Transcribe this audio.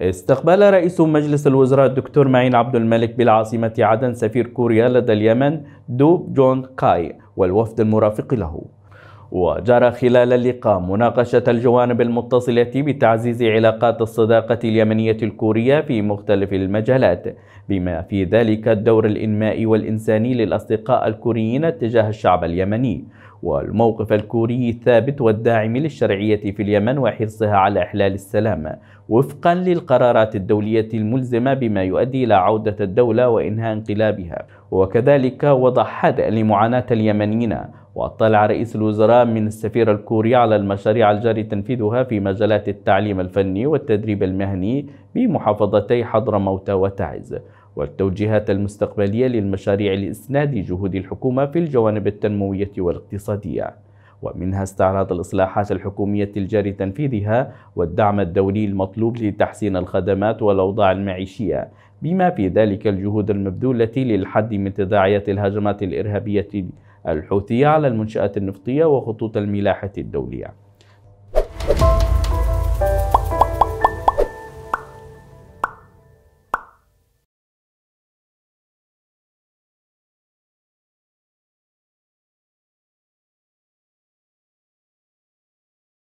استقبل رئيس مجلس الوزراء الدكتور معين عبد الملك بالعاصمة عدن سفير كوريا لدى اليمن دوب جون كاي والوفد المرافق له وجرى خلال اللقاء مناقشة الجوانب المتصلة بتعزيز علاقات الصداقة اليمنية الكورية في مختلف المجالات بما في ذلك الدور الإنمائي والإنساني للأصدقاء الكوريين تجاه الشعب اليمني والموقف الكوري الثابت والداعم للشرعية في اليمن وحرصها على إحلال السلام وفقا للقرارات الدولية الملزمة بما يؤدي إلى عودة الدولة وإنهاء انقلابها وكذلك وضع حد لمعاناة اليمنيين واطلع رئيس الوزراء من السفير الكوري على المشاريع الجاري تنفيذها في مجالات التعليم الفني والتدريب المهني بمحافظتي حضرموت وتعز والتوجيهات المستقبلية للمشاريع لإسناد جهود الحكومة في الجوانب التنموية والاقتصادية ومنها استعراض الإصلاحات الحكومية الجاري تنفيذها والدعم الدولي المطلوب لتحسين الخدمات والأوضاع المعيشية بما في ذلك الجهود المبذولة للحد من تداعيات الهجمات الإرهابية الحوثية على المنشآت النفطية وخطوط الملاحة الدولية.